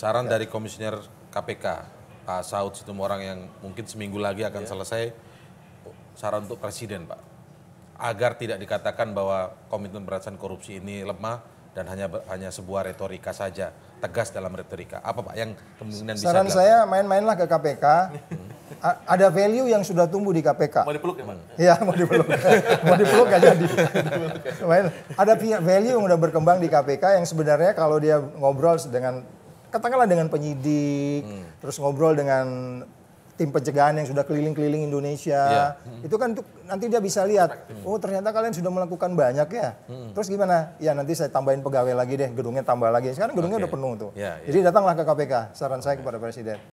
Saran ya. dari Komisioner KPK, Pak Saud orang yang mungkin seminggu lagi akan ya. selesai, saran untuk Presiden Pak. Agar tidak dikatakan bahwa komitmen pemberantasan korupsi ini lemah dan hanya hanya sebuah retorika saja, tegas dalam retorika. Apa Pak yang kemungkinan bisa Saran saya main-mainlah ke KPK. A ada value yang sudah tumbuh di KPK. Mau dipeluk ya, Bang? Iya, mau dipeluk. mau dipeluk gak jadi. ada value yang udah berkembang di KPK yang sebenarnya kalau dia ngobrol dengan katakanlah dengan penyidik, hmm. terus ngobrol dengan tim pencegahan yang sudah keliling-keliling Indonesia. Yeah. Hmm. Itu kan tuh, nanti dia bisa lihat, hmm. oh ternyata kalian sudah melakukan banyak ya. Hmm. Terus gimana? Ya nanti saya tambahin pegawai lagi deh, gedungnya tambah lagi. Sekarang gedungnya okay. udah penuh tuh. Yeah, yeah. Jadi datanglah ke KPK, saran saya kepada Presiden.